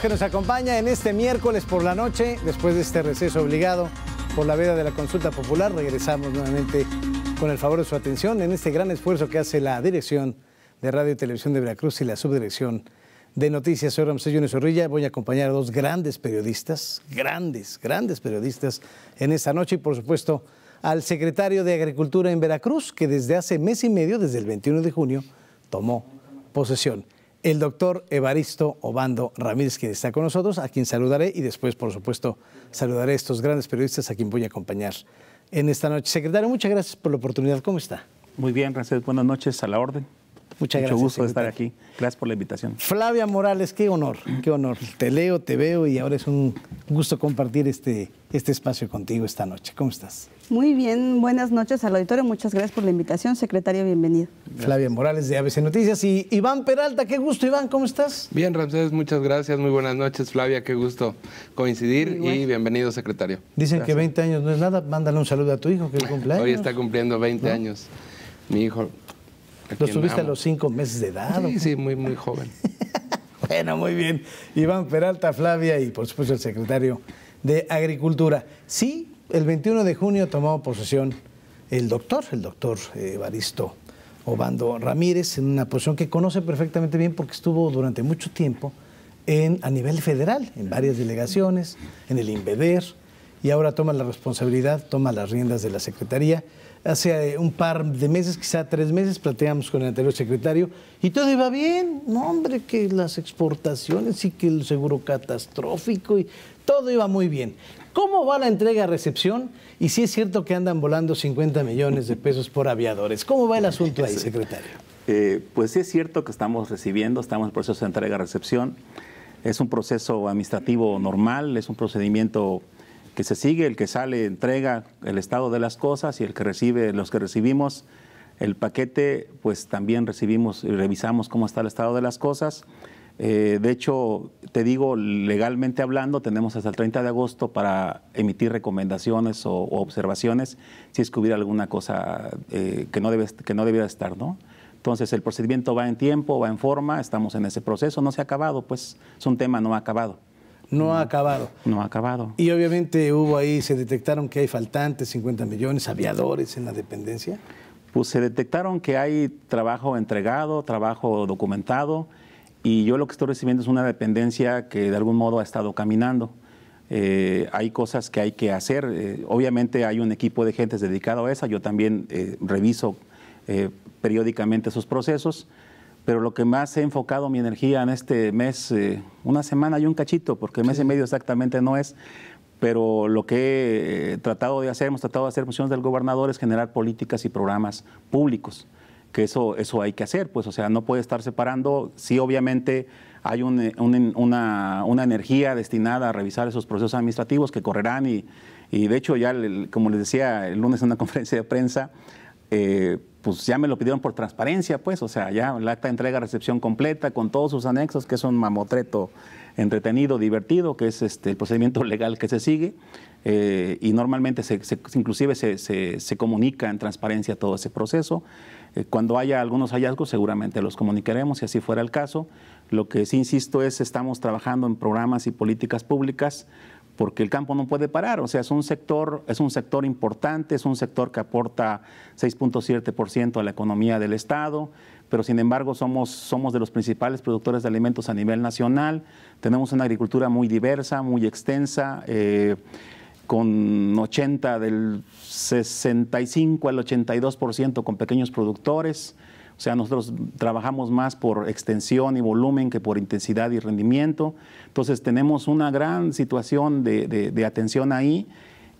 que nos acompaña en este miércoles por la noche, después de este receso obligado por la veda de la consulta popular. Regresamos nuevamente con el favor de su atención en este gran esfuerzo que hace la dirección de Radio y Televisión de Veracruz y la subdirección de Noticias. Soy Ramsey Yunes Zorrilla. Voy a acompañar a dos grandes periodistas, grandes, grandes periodistas en esta noche y, por supuesto, al secretario de Agricultura en Veracruz, que desde hace mes y medio, desde el 21 de junio, tomó posesión el doctor Evaristo Obando Ramírez, que está con nosotros, a quien saludaré y después, por supuesto, saludaré a estos grandes periodistas a quien voy a acompañar en esta noche. Secretario, muchas gracias por la oportunidad. ¿Cómo está? Muy bien, gracias. Buenas noches, a la orden. Muchas gracias. Mucho gusto de estar aquí. Gracias por la invitación. Flavia Morales, qué honor, qué honor. Te leo, te veo y ahora es un gusto compartir este, este espacio contigo esta noche. ¿Cómo estás? Muy bien, buenas noches al auditorio. Muchas gracias por la invitación, secretario, bienvenido. Flavia Morales de ABC Noticias y Iván Peralta, qué gusto, Iván, ¿cómo estás? Bien, Ramsés, muchas gracias, muy buenas noches, Flavia, qué gusto coincidir y bienvenido, secretario. Dicen que 20 años no es nada, mándale un saludo a tu hijo que cumpleaños. Hoy está cumpliendo 20 años, mi hijo. ¿Lo subiste a los 5 meses de edad? Sí, sí, muy, muy joven. bueno, muy bien. Iván Peralta, Flavia y por supuesto el secretario de Agricultura. Sí, el 21 de junio tomó posesión el doctor, el doctor Evaristo eh, Obando Ramírez, en una posición que conoce perfectamente bien porque estuvo durante mucho tiempo en, a nivel federal, en varias delegaciones, en el INVEDER, y ahora toma la responsabilidad, toma las riendas de la Secretaría. Hace eh, un par de meses, quizá tres meses, platicamos con el anterior secretario y todo iba bien. No, hombre, que las exportaciones y que el seguro catastrófico y todo iba muy bien. ¿Cómo va la entrega-recepción? Y si es cierto que andan volando 50 millones de pesos por aviadores. ¿Cómo va el asunto ahí, secretario? Eh, pues sí es cierto que estamos recibiendo, estamos en proceso de entrega-recepción. Es un proceso administrativo normal, es un procedimiento que se sigue, el que sale entrega el estado de las cosas y el que recibe, los que recibimos el paquete, pues también recibimos y revisamos cómo está el estado de las cosas. Eh, de hecho, te digo, legalmente hablando, tenemos hasta el 30 de agosto para emitir recomendaciones o, observaciones si es que hubiera alguna cosa eh, que, no debe, que no debiera estar, ¿no? Entonces, el procedimiento va en tiempo, va en forma, estamos en ese proceso, no se ha acabado, pues es un tema no acabado. No ha acabado. No ha acabado. Y obviamente hubo ahí, se detectaron que hay faltantes, 50 millones, aviadores en la dependencia. Pues se detectaron que hay trabajo entregado, trabajo documentado, y yo lo que estoy recibiendo es una dependencia que de algún modo ha estado caminando. Eh, hay cosas que hay que hacer. Eh, obviamente hay un equipo de gentes dedicado a esa Yo también eh, reviso periódicamente esos procesos. Pero lo que más he enfocado mi energía en este mes, una semana y un cachito, porque mes y medio exactamente no es, pero lo que he tratado de hacer, hemos tratado de hacer funciones del gobernador es generar políticas y programas públicos que eso, eso hay que hacer, pues, o sea, no puede estar separando. Sí, obviamente hay eh, una, una, energía destinada a revisar esos procesos administrativos que correrán y, y de hecho ya, como les decía, el lunes en una conferencia de prensa, eh, pues ya me lo pidieron por transparencia, pues, o sea, ya la acta entrega recepción completa con todos sus anexos, que es un mamotreto entretenido, divertido, que es este, el procedimiento legal que se sigue. Eh, y normalmente se, se, inclusive se, se, comunica en transparencia todo ese proceso. Eh, cuando haya algunos hallazgos seguramente los comunicaremos si así fuera el caso. Lo que sí insisto es estamos trabajando en programas y políticas públicas porque el campo no puede parar, o sea, es un sector, es un sector importante, es un sector que aporta 6.7% a la economía del Estado, pero sin embargo somos, somos de los principales productores de alimentos a nivel nacional, tenemos una agricultura muy diversa, muy extensa. Eh, con 80 del 65 al 82% con pequeños productores. O sea, nosotros trabajamos más por extensión y volumen que por intensidad y rendimiento. Entonces tenemos una gran situación de, atención ahí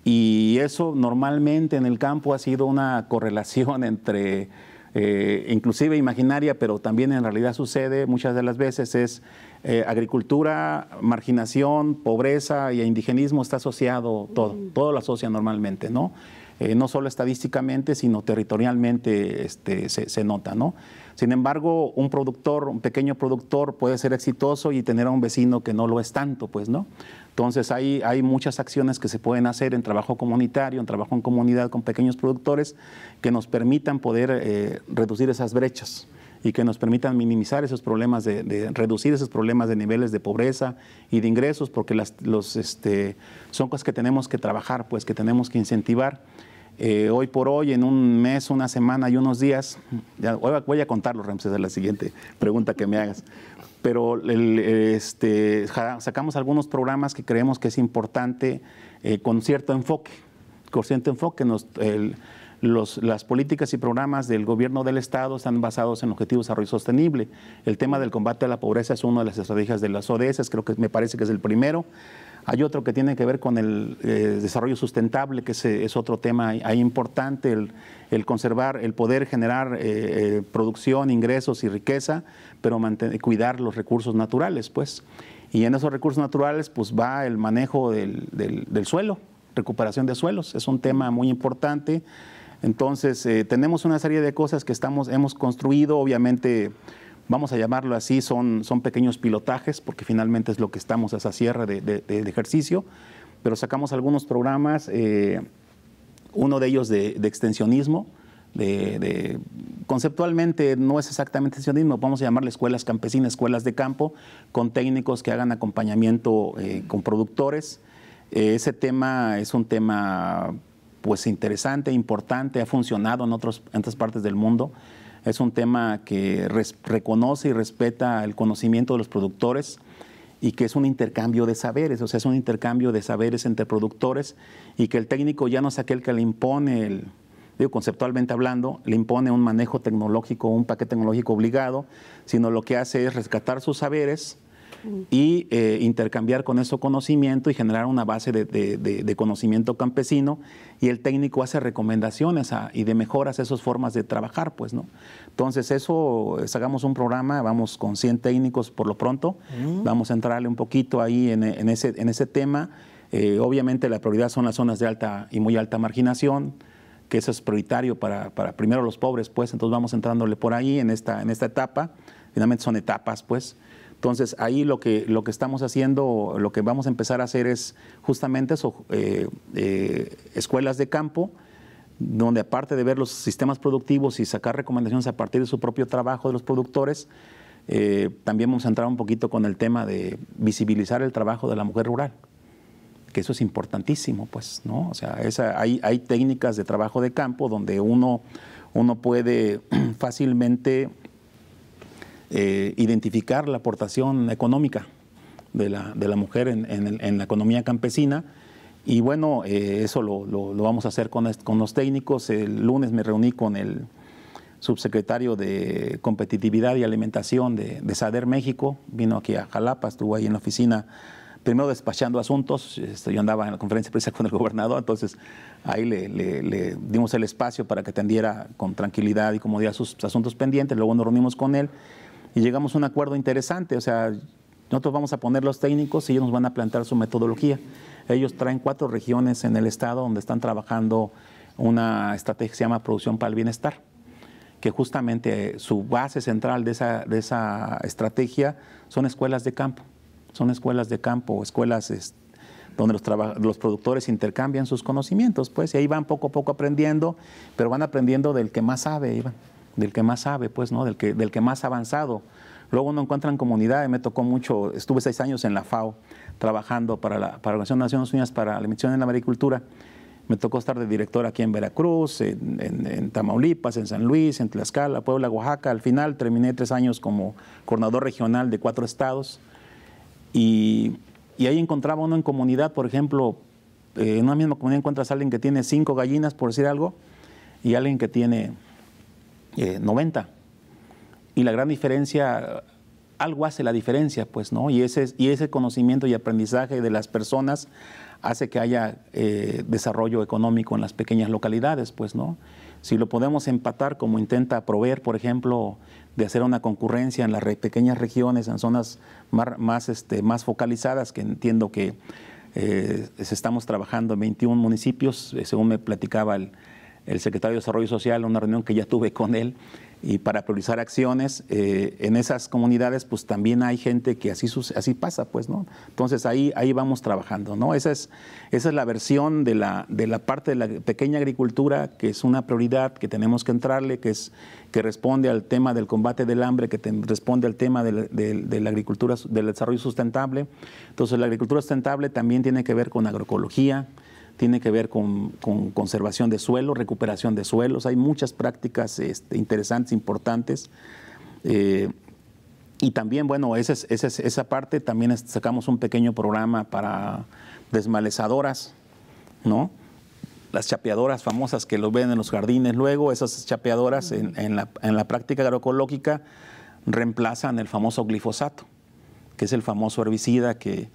y eso normalmente en el campo ha sido una correlación entre, eh, inclusive imaginaria, pero también en realidad sucede muchas de las veces, es eh, agricultura, marginación, pobreza y indigenismo está asociado todo, todo lo asocia normalmente, ¿no? Eh, solo estadísticamente, sino territorialmente este, se, nota, Sin embargo, un productor, un pequeño productor puede ser exitoso y tener a un vecino que no lo es tanto, pues, ¿no? Entonces hay, muchas acciones que se pueden hacer en trabajo comunitario, en trabajo en comunidad con pequeños productores que nos permitan poder eh, reducir esas brechas y que nos permitan minimizar esos problemas, de, reducir esos problemas de niveles de pobreza y de ingresos, porque los, este, son cosas que tenemos que trabajar, pues que tenemos que incentivar. Eh, hoy por hoy, en un mes, una semana y unos días, voy a contarlo, Ramses, a la siguiente pregunta que me hagas. Pero este, sacamos algunos programas que creemos que es importante eh, con cierto enfoque, con cierto enfoque. Nos, las políticas y programas del gobierno del Estado están basados en objetivos de desarrollo sostenible. El tema del combate a la pobreza es una de las estrategias de las ODS, creo que me parece que es el primero. Hay otro que tiene que ver con el eh, desarrollo sustentable, que es, otro tema ahí importante, el, conservar, el poder generar eh, eh, producción, ingresos y riqueza, pero cuidar los recursos naturales, pues. Y en esos recursos naturales, pues va el manejo del, del suelo, recuperación de suelos, es un tema muy importante. Entonces, eh, tenemos una serie de cosas que estamos, hemos construido, obviamente, vamos a llamarlo así, son, son pequeños pilotajes, porque finalmente es lo que estamos a esa sierra de, ejercicio, pero sacamos algunos programas, eh, uno de ellos de, extensionismo, de, conceptualmente no es exactamente extensionismo, vamos a llamarle escuelas campesinas, escuelas de campo, con técnicos que hagan acompañamiento eh, con productores. ese tema es un tema pues interesante, importante, ha funcionado en, otras partes del mundo. Es un tema que reconoce y respeta el conocimiento de los productores y que es un intercambio de saberes, o sea, es un intercambio de saberes entre productores y que el técnico ya no es aquel que le impone, el, digo, conceptualmente hablando, le impone un manejo tecnológico, un paquete tecnológico obligado, sino lo que hace es rescatar sus saberes, y eh, intercambiar con eso conocimiento y generar una base de, conocimiento campesino y el técnico hace recomendaciones ah, y de mejoras a esas formas de trabajar, pues, ¿no? Entonces eso, hagamos un programa, vamos con 100 técnicos por lo pronto, mm. vamos a entrarle un poquito ahí en, ese, tema. Eh, obviamente la prioridad son las zonas de alta y muy alta marginación, que eso es prioritario para, primero los pobres, pues, entonces vamos entrándole por ahí en esta etapa, finalmente son etapas, pues, entonces, ahí lo que, lo que estamos haciendo, lo que vamos a empezar a hacer es justamente eso, eh, eh, escuelas de campo, donde aparte de ver los sistemas productivos y sacar recomendaciones a partir de su propio trabajo de los productores, eh, también vamos a entrar un poquito con el tema de visibilizar el trabajo de la mujer rural, que eso es importantísimo, pues, ¿no? O sea, hay, hay técnicas de trabajo de campo donde uno, uno puede fácilmente eh, identificar la aportación económica de la, de la mujer en, en, la economía campesina. Y bueno, eh, eso lo, lo, vamos a hacer con, con, los técnicos. El lunes me reuní con el subsecretario de Competitividad y Alimentación de, de SADER México. Vino aquí a Jalapa, estuvo ahí en la oficina primero despachando asuntos, este, yo andaba en la conferencia de prensa con el gobernador, entonces ahí le, le, le, dimos el espacio para que atendiera con tranquilidad y comodidad sus asuntos pendientes, luego nos reunimos con él y llegamos a un acuerdo interesante. O sea, nosotros vamos a poner los técnicos y ellos nos van a plantear su metodología. Ellos traen cuatro regiones en el estado donde están trabajando una estrategia que se llama Producción para el Bienestar, que justamente su base central de esa, estrategia son escuelas de campo. Son escuelas de campo, escuelas donde los, productores intercambian sus conocimientos, pues, y ahí van poco a poco aprendiendo, pero van aprendiendo del que más sabe, Iván del que más sabe, pues, ¿no? Del que, del que más avanzado. Luego no encuentran comunidad, me tocó mucho, estuve seis años en la FAO trabajando para la, para de Naciones Unidas para la emisión en la Agricultura. Me tocó estar de director aquí en Veracruz, en, Tamaulipas, en San Luis, en Tlaxcala, Puebla, Oaxaca. Al final terminé tres años como coordinador regional de cuatro estados. Y, y ahí encontraba uno en comunidad, por ejemplo, eh, en una misma comunidad encuentras a alguien que tiene cinco gallinas, por decir algo, y alguien que tiene 90. Eh, y la gran diferencia, algo hace la diferencia, pues, ¿no? Y ese, y ese conocimiento y aprendizaje de las personas hace que haya eh, desarrollo económico en las pequeñas localidades, pues, ¿no? Si lo podemos empatar como intenta proveer, por ejemplo, de hacer una concurrencia en las pequeñas regiones, en zonas más, este, más focalizadas, que entiendo que eh, estamos trabajando en 21 municipios, según me platicaba el, el secretario de Desarrollo Social, una reunión que ya tuve con él, y para priorizar acciones eh, en esas comunidades, pues también hay gente que así, pasa, pues, ¿no? Entonces ahí, vamos trabajando, ¿no? Esa es, la versión de la, parte de la pequeña agricultura, que es una prioridad que tenemos que entrarle, que, responde al tema del combate del hambre, que responde al tema de agricultura, del desarrollo sustentable. Entonces la agricultura sustentable también tiene que ver con agroecología, tiene que ver con, conservación de suelo, recuperación de suelos. Hay muchas prácticas este, interesantes, importantes. Eh, y también, bueno, esa, esa, parte también sacamos un pequeño programa para desmalezadoras, ¿no? las chapeadoras famosas que los ven en los jardines luego, esas chapeadoras en, la, en, la, práctica agroecológica reemplazan el famoso glifosato, que es el famoso herbicida que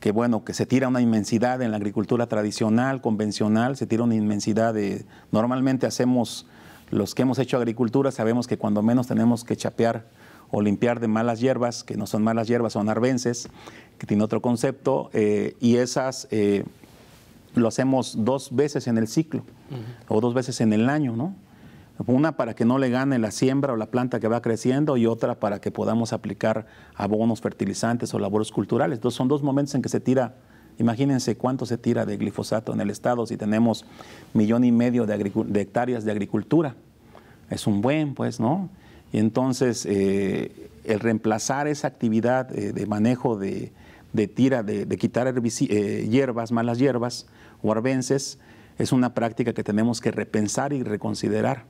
que bueno, que se tira una inmensidad en la agricultura tradicional, convencional, se tira una inmensidad de... Normalmente hacemos, los que hemos hecho agricultura sabemos que cuando menos tenemos que chapear o limpiar de malas hierbas, que no son malas hierbas, son arbences, que tiene otro concepto, eh, y esas eh, lo hacemos dos veces en el ciclo, o dos veces en el año, ¿no? una para que no le gane la siembra o la planta que va creciendo y otra para que podamos aplicar abonos, fertilizantes o labores culturales. Entonces son dos momentos en que se tira, imagínense cuánto se tira de glifosato en el estado si tenemos millón y medio de, hectáreas de agricultura. Es un buen, pues, ¿no? Y entonces eh, el reemplazar esa actividad eh, de manejo de, tira, de, quitar eh, hierbas, malas hierbas o arbences, es una práctica que tenemos que repensar y reconsiderar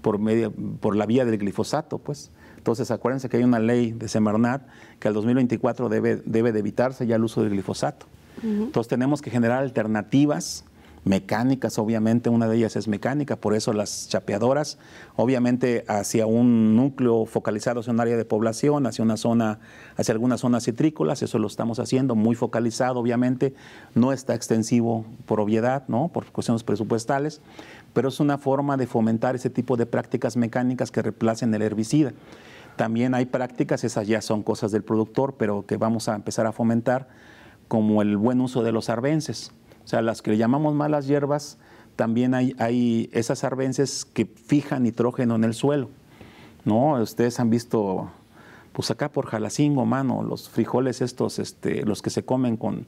por, media, por la vía del glifosato, pues. Entonces, acuérdense que hay una ley de Semarnat que al 2024 debe, debe de evitarse ya el uso del glifosato. Entonces, tenemos que generar alternativas mecánicas, obviamente una de ellas es mecánica, por eso las chapeadoras, obviamente hacia un núcleo focalizado hacia un área de población, hacia una zona, hacia algunas zonas citrícolas, eso lo estamos haciendo, muy focalizado, obviamente, no está extensivo por obviedad, ¿no? por cuestiones presupuestales, pero es una forma de fomentar ese tipo de prácticas mecánicas que reemplacen el herbicida. También hay prácticas, esas ya son cosas del productor, pero que vamos a empezar a fomentar, como el buen uso de los arbences o sea, las que le llamamos malas hierbas, también hay, esas arbences que fijan nitrógeno en el suelo. ¿no? Ustedes han visto, pues acá por Jalacingo, mano, los frijoles estos, este, los que se comen con,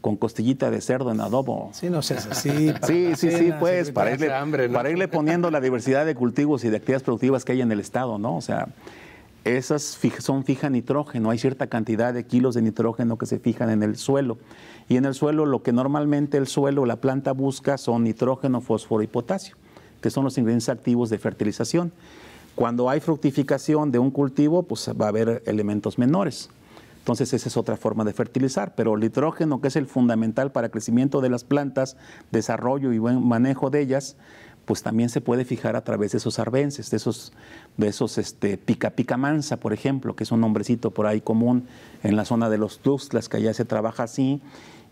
con costillita de cerdo en adobo. Sí, no sé sí, sí, sí, pues, para irle, para irle poniendo la diversidad de cultivos y de actividades productivas que hay en el Estado, ¿no? O sea, esas son fija nitrógeno, hay cierta cantidad de kilos de nitrógeno que se fijan en el suelo. Y en el suelo lo que normalmente el suelo o la planta busca son nitrógeno, fósforo y potasio, que son los ingredientes activos de fertilización. Cuando hay fructificación de un cultivo, pues va a haber elementos menores. Entonces esa es otra forma de fertilizar, pero el nitrógeno, que es el fundamental para el crecimiento de las plantas, desarrollo y buen manejo de ellas, pues también se puede fijar a través de esos arbences, de esos, de esos este, pica pica mansa, por ejemplo, que es un nombrecito por ahí común en la zona de los tuxtlas, que allá se trabaja así,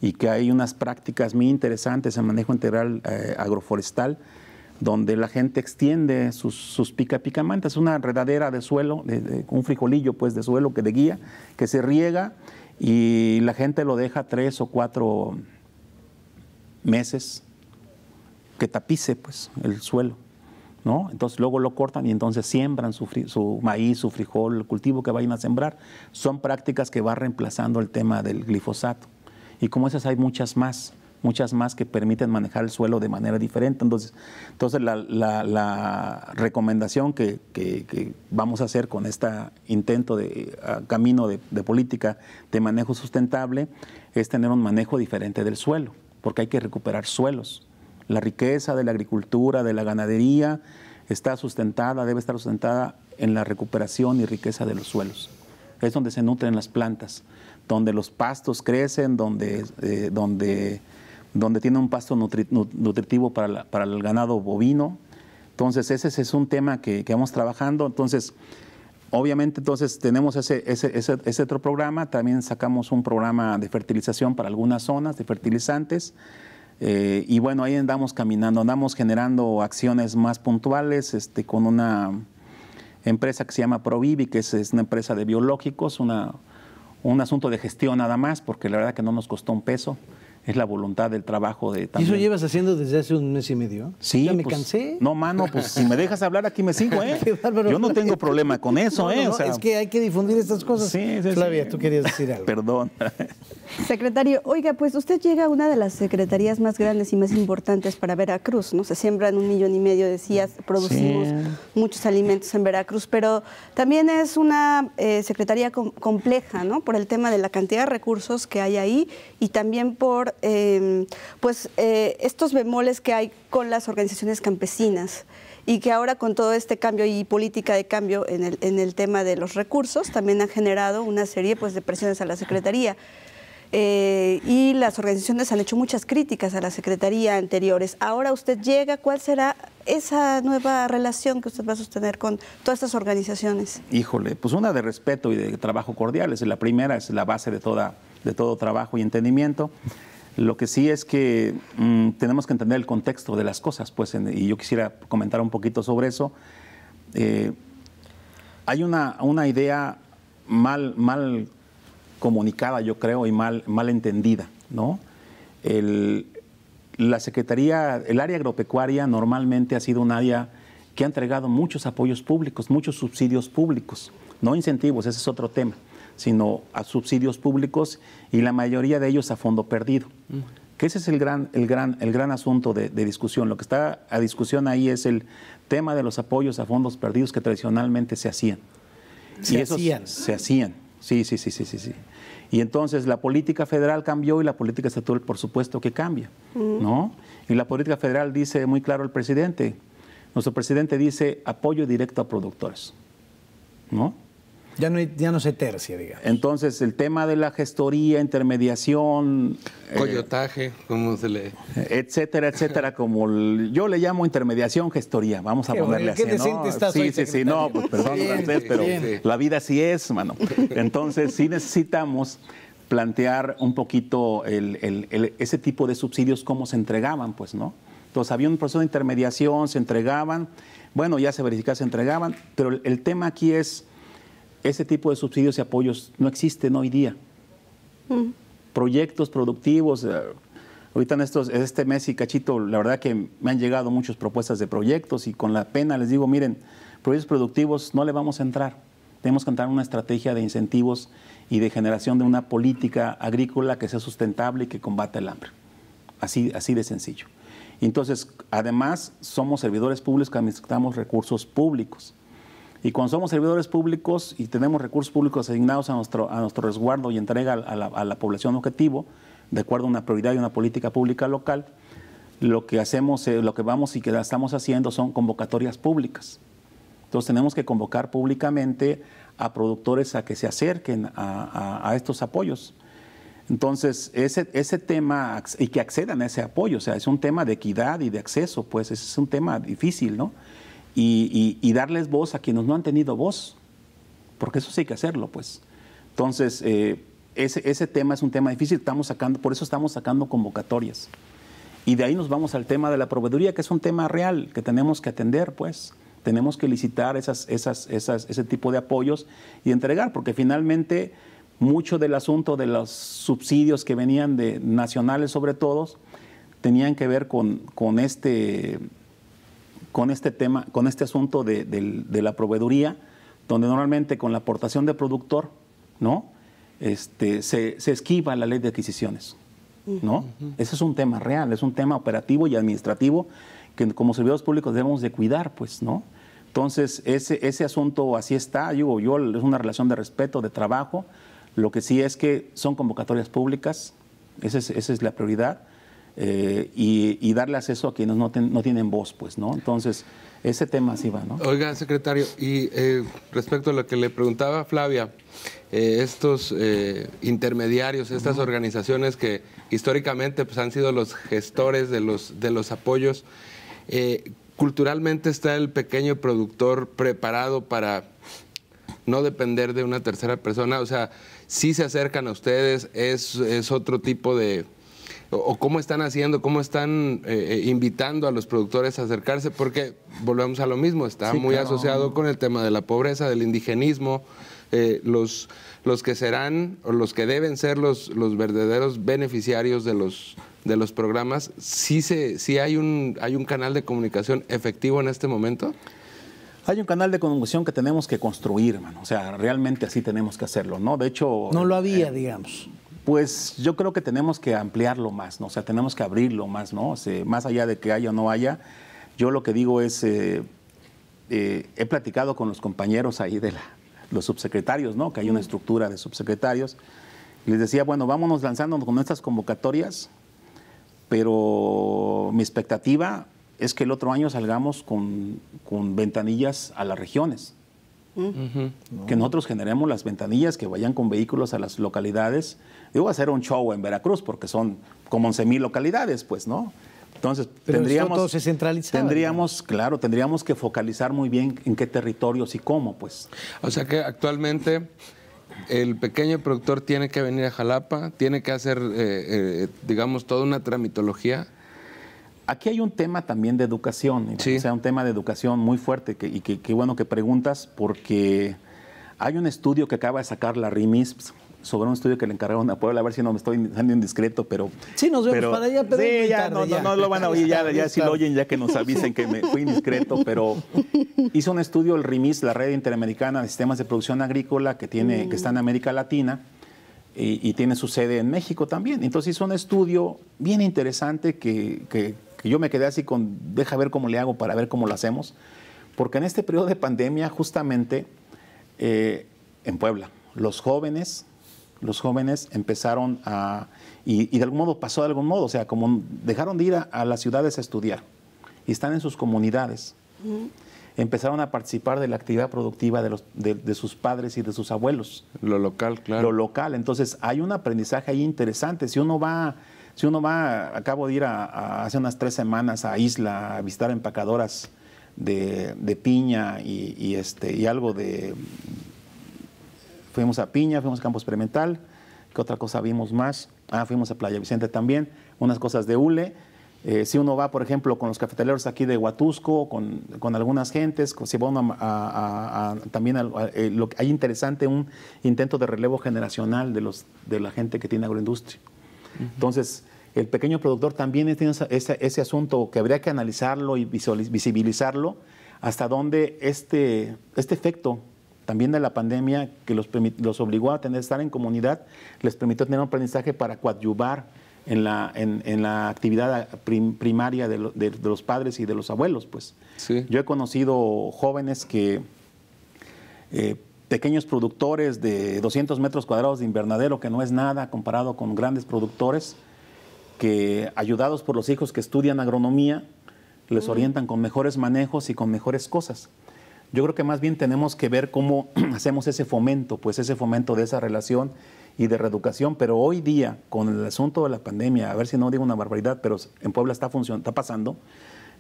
y que hay unas prácticas muy interesantes en manejo integral eh, agroforestal donde la gente extiende sus, pica picamantas, una enredadera de suelo, un frijolillo pues de suelo que de guía, que se riega y la gente lo deja tres o cuatro meses que tapice pues el suelo. ¿No? Entonces luego lo cortan y entonces siembran su, maíz, su frijol, el cultivo que vayan a sembrar. Son prácticas que van reemplazando el tema del glifosato. Y como esas hay muchas más, muchas más que permiten manejar el suelo de manera diferente. Entonces, entonces la, recomendación que, vamos a hacer con este intento de camino de, de política de manejo sustentable es tener un manejo diferente del suelo, porque hay que recuperar suelos. La riqueza de la agricultura, de la ganadería, está sustentada, debe estar sustentada en la recuperación y riqueza de los suelos. Es donde se nutren las plantas donde los pastos crecen, donde, eh, donde, donde tiene un pasto nutritivo para, para, el ganado bovino. Entonces, ese, es un tema que, que, vamos trabajando. Entonces, obviamente, entonces tenemos ese, ese, otro programa. También sacamos un programa de fertilización para algunas zonas de fertilizantes. Eh, y bueno, ahí andamos caminando, andamos generando acciones más puntuales este, con una empresa que se llama Provivi, que es, es una empresa de biológicos, una, un asunto de gestión nada más, porque la verdad que no nos costó un peso. Es la voluntad del trabajo de también. ¿Y eso llevas haciendo desde hace un mes y medio? Sí. ¿Ya me pues, cansé? No, mano, pues si me dejas hablar aquí me sigo, ¿eh? Yo no tengo problema con eso, ¿eh? es que hay que difundir estas cosas. Sí, sí tú querías decir algo. Perdón. Secretario, oiga, pues usted llega a una de las secretarías más grandes y más importantes para Veracruz, ¿no? Se siembran un millón y medio, decías, producimos muchos alimentos en Veracruz, pero también es una eh, secretaría compleja, ¿no? Por el tema de la cantidad de recursos que hay ahí y también por, em, pues, eh, estos bemoles que hay con las organizaciones campesinas y que ahora con todo este cambio y política de cambio en el, en el tema de los recursos también ha generado una serie pues, de presiones a la Secretaría. Eh, y las organizaciones han hecho muchas críticas a la Secretaría anteriores. Ahora usted llega, ¿cuál será esa nueva relación que usted va a sostener con todas estas organizaciones? Híjole, pues una de respeto y de trabajo cordial, es la primera, es la base de, toda, de todo trabajo y entendimiento. Lo que sí es que mm, tenemos que entender el contexto de las cosas, pues, y yo quisiera comentar un poquito sobre eso. Eh, hay una, una idea mal, mal comunicada, yo creo, y mal, mal entendida. ¿no? El, la Secretaría, el área agropecuaria normalmente ha sido un área que ha entregado muchos apoyos públicos, muchos subsidios públicos, no incentivos, ese es otro tema, sino a subsidios públicos y la mayoría de ellos a fondo perdido. Mm. Que ese es el gran, el gran, el gran asunto de, discusión. Lo que está a discusión ahí es el tema de los apoyos a fondos perdidos que tradicionalmente se hacían. Se hacían. Se hacían. Sí, sí, sí, sí, sí, sí. Y entonces la política federal cambió y la política estatal, por supuesto, que cambia, ¿no? Y la política federal dice muy claro el presidente. Nuestro presidente dice apoyo directo a productores, ¿no? Ya no, ya no se tercia, digamos. Entonces, el tema de la gestoría, intermediación. Eh, Coyotaje, como se le. Etcétera, etcétera. como yo le llamo intermediación, gestoría. Vamos a ponerle así. ¿no? sí, sí, sí. No, pues perdón, pero la vida sí es, mano. Entonces, sí necesitamos plantear un poquito el, ese tipo de subsidios, cómo se entregaban, pues, ¿no? Entonces, había un proceso de intermediación, se entregaban. Bueno, ya se verificaba, se entregaban. Pero el tema aquí es ese tipo de subsidios y apoyos no existen hoy día. Mm. Proyectos productivos, eh, ahorita en estos, este mes y cachito, la verdad que me han llegado muchas propuestas de proyectos y con la pena les digo, miren, proyectos productivos no le vamos a entrar. Tenemos que entrar en una estrategia de incentivos y de generación de una política agrícola que sea sustentable y que combate el hambre. Así, así de sencillo. Entonces, además, somos servidores públicos que administramos recursos públicos. Y cuando somos servidores públicos y tenemos recursos públicos asignados a nuestro, a nuestro resguardo y entrega a la, población objetivo, de acuerdo a una prioridad y una política pública local, lo que hacemos, eh, lo que vamos y que estamos haciendo son convocatorias públicas. Entonces tenemos que convocar públicamente a productores a que se acerquen a, estos apoyos. Entonces, ese, tema, y que accedan a ese apoyo, o sea, es un tema de equidad y de acceso, pues es un tema difícil, ¿no? y, darles voz a quienes no han tenido voz, porque eso sí hay que hacerlo, pues. Entonces, eh, ese, ese, tema es un tema difícil, estamos sacando, por eso estamos sacando convocatorias. Y de ahí nos vamos al tema de la proveeduría, que es un tema real que tenemos que atender, pues. Tenemos que licitar esas, esas, esas, ese tipo de apoyos y entregar, porque finalmente mucho del asunto de los subsidios que venían de nacionales sobre todo tenían que ver con, con este con este tema, con este asunto de, la proveeduría, donde normalmente con la aportación de productor, ¿no? Este, se, esquiva la ley de adquisiciones, ¿no? Ese es un tema real, es un tema operativo y administrativo que como servidores públicos debemos de cuidar, pues, ¿no? Entonces, ese, asunto así está, yo, yo, es una relación de respeto, de trabajo, lo que sí es que son convocatorias públicas, esa es la prioridad, eh, y, darle acceso a quienes no, tienen voz, pues, ¿no? Entonces, ese tema sí va, ¿no? Oiga, secretario, y eh, respecto a lo que le preguntaba Flavia, eh, estos intermediarios, estas organizaciones que históricamente pues, han sido los gestores de los, de los apoyos, culturalmente está el pequeño productor preparado para no depender de una tercera persona, o sea, si se acercan a ustedes, es otro tipo de, o, cómo están haciendo, cómo están eh, eh, invitando a los productores a acercarse, porque volvemos a lo mismo, está muy asociado con el tema de la pobreza, del indigenismo. Eh, los, que serán o los que deben ser los, verdaderos beneficiarios de los, de los programas, ¿sí, hay, un, hay un canal de comunicación efectivo en este momento? Hay un canal de comunicación que tenemos que construir, hermano. O sea, realmente así tenemos que hacerlo, ¿no? De hecho... No lo había, digamos. Pues yo creo que tenemos que ampliarlo más, ¿no? O sea, tenemos que abrirlo más, ¿no? más allá de que haya o no haya, yo lo que digo es, eh, eh, he platicado con los compañeros ahí de los subsecretarios, ¿no? Que hay una estructura de subsecretarios. y Les decía, bueno, vámonos lanzando con estas convocatorias, pero mi expectativa es que el otro año salgamos con, ventanillas a las regiones. Que nosotros generemos las ventanillas, que vayan con vehículos a las localidades a hacer un show en Veracruz porque son como 11 mil localidades, pues, ¿no? Entonces, tendríamos. Todo se centralizaba, tendríamos, claro, tendríamos que focalizar muy bien en qué territorios y cómo, pues. O sea que actualmente el pequeño productor tiene que venir a Jalapa, tiene que hacer, eh, eh, digamos, toda una tramitología. Aquí hay un tema también de educación, sí. o sea, un tema de educación muy fuerte que, y que, bueno que preguntas porque hay un estudio que acaba de sacar la RIMIS sobre un estudio que le encargaron a Puebla, a ver si no me estoy dando indiscreto, pero... Sí, nos vemos para allá, pero... Sí, ya, no, lo van a oír, ya, ya si lo oyen, ya que nos avisen que me fui indiscreto, pero hizo un estudio el RIMIS, la Red Interamericana de Sistemas de Producción Agrícola, que, tiene, que está en mm. América Latina y, tiene su sede en México también. Entonces hizo un estudio bien interesante que, que yo me quedé así con, deja ver cómo le hago para ver cómo lo hacemos, porque en este periodo de pandemia justamente eh, en Puebla. Los jóvenes, los jóvenes empezaron a, y, de algún modo pasó de algún modo, o sea, como dejaron de ir a, las ciudades a estudiar y están en sus comunidades. Empezaron a participar de la actividad productiva de, los, de, sus padres y de sus abuelos. Lo local, claro. Lo local. Entonces, hay un aprendizaje ahí interesante. Si uno va, si uno va acabo de ir hace unas tres semanas a Isla a visitar empacadoras de, piña y, este, y algo de... Fuimos a piña, fuimos a Campo Experimental, ¿qué otra cosa vimos más? Ah, fuimos a Playa Vicente también, unas cosas de ULE. Eh, si uno va, por ejemplo, con los cafetaleros aquí de Huatusco, con, algunas gentes, si va a, también eh, hay interesante un intento de relevo generacional de, los, de la gente que tiene agroindustria. Entonces, el pequeño productor también tiene ese, asunto que habría que analizarlo y visibilizarlo, hasta dónde este, este efecto también de la pandemia que los, obligó a tener, estar en comunidad, les permitió tener un aprendizaje para coadyuvar en la, actividad primaria de, los padres y de los abuelos. Pues. Yo he conocido jóvenes que, eh, pequeños productores de 200 metros cuadrados de invernadero, que no es nada comparado con grandes productores, que ayudados por los hijos que estudian agronomía, les orientan con mejores manejos y con mejores cosas. Yo creo que más bien tenemos que ver cómo hacemos ese fomento, pues ese fomento de esa relación y de reeducación, pero hoy día, con el asunto de la pandemia, a ver si no digo una barbaridad, pero en Puebla está, está pasando,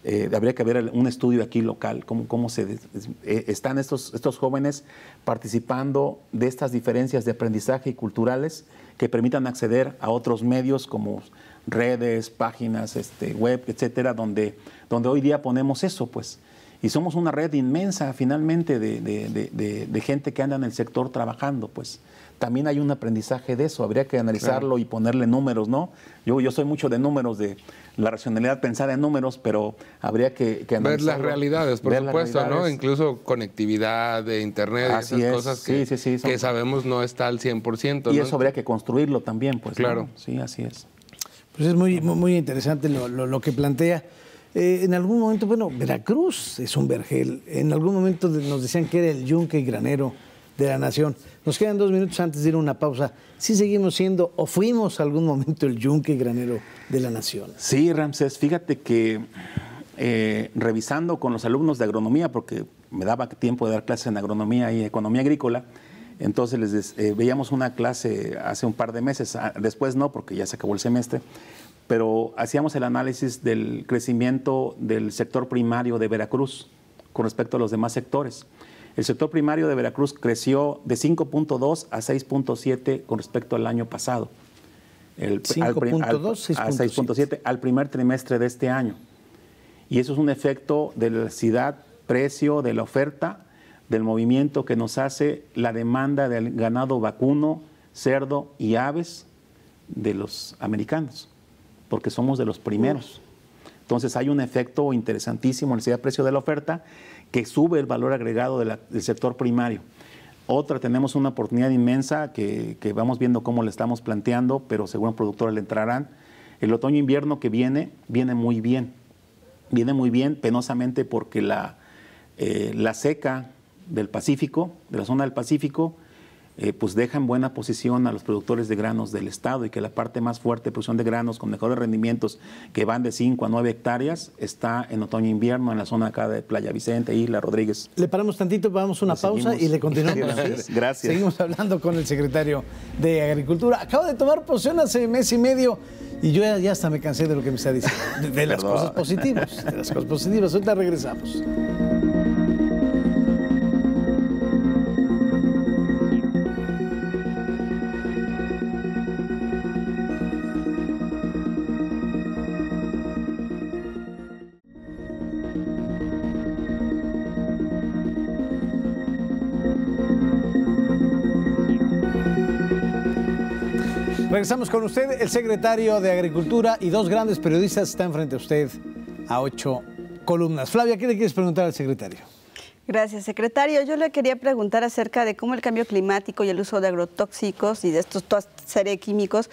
eh, habría que haber un estudio aquí local, cómo, cómo se, eh, están estos, estos jóvenes participando de estas diferencias de aprendizaje y culturales que permitan acceder a otros medios como redes, páginas este, web, etcétera, donde, donde hoy día ponemos eso, pues. Y somos una red inmensa, finalmente, de, de, de, gente que anda en el sector trabajando, pues. También hay un aprendizaje de eso, habría que analizarlo y ponerle números, ¿no? Yo, yo soy mucho de números, de la racionalidad pensar en números, pero habría que, analizarlo. Ver las realidades, por supuesto, ¿no? Incluso conectividad de Internet, Así esas es. cosas que, sabemos no está al 100%. Y eso habría que construirlo también, pues. Claro. Sí, así es. Pues es muy, muy interesante lo, lo, que plantea. Eh, en algún momento, bueno, Veracruz es un vergel. En algún momento nos decían que era el yunque y granero de la nación. Nos quedan dos minutos antes de ir a una pausa. Si ¿Sí seguimos siendo o fuimos algún momento el yunque y granero de la nación. Sí, Ramsés, fíjate que eh, revisando con los alumnos de agronomía, porque me daba tiempo de dar clases en agronomía y economía agrícola, entonces les eh, veíamos una clase hace un par de meses, ah, después no, porque ya se acabó el semestre, pero hacíamos el análisis del crecimiento del sector primario de Veracruz con respecto a los demás sectores. El sector primario de Veracruz creció de 5.2 a 6.7 con respecto al año pasado. 5.2 a 6.7 al primer trimestre de este año. Y eso es un efecto de la ciudad, precio de la oferta del movimiento que nos hace la demanda del ganado vacuno, cerdo y aves de los americanos, porque somos de los primeros. Entonces hay un efecto interesantísimo en el precio de la oferta que sube el valor agregado del sector primario. Otra, tenemos una oportunidad inmensa que, vamos viendo cómo le estamos planteando, pero según productores le entrarán. El otoño-invierno que viene, viene muy bien. Viene muy bien, penosamente, porque la, eh, la seca del Pacífico, de la zona del Pacífico, eh, pues deja en buena posición a los productores de granos del Estado y que la parte más fuerte de producción de granos con mejores rendimientos que van de 5 a 9 hectáreas está en otoño-invierno e en la zona acá de Playa Vicente, Isla Rodríguez. Le paramos tantito, vamos una pausa y le continuamos. Gracias. Seguimos hablando con el secretario de Agricultura. Acabo de tomar poción hace mes y medio y yo ya, hasta me cansé de lo que me está diciendo, de, de las cosas positivas, de las cosas positivas. Ahorita regresamos. Regresamos con usted. El secretario de Agricultura y dos grandes periodistas están frente a usted a ocho columnas. Flavia, ¿qué le quieres preguntar al secretario? Gracias, secretario. Yo le quería preguntar acerca de cómo el cambio climático y el uso de agrotóxicos y de estos seres serie químicos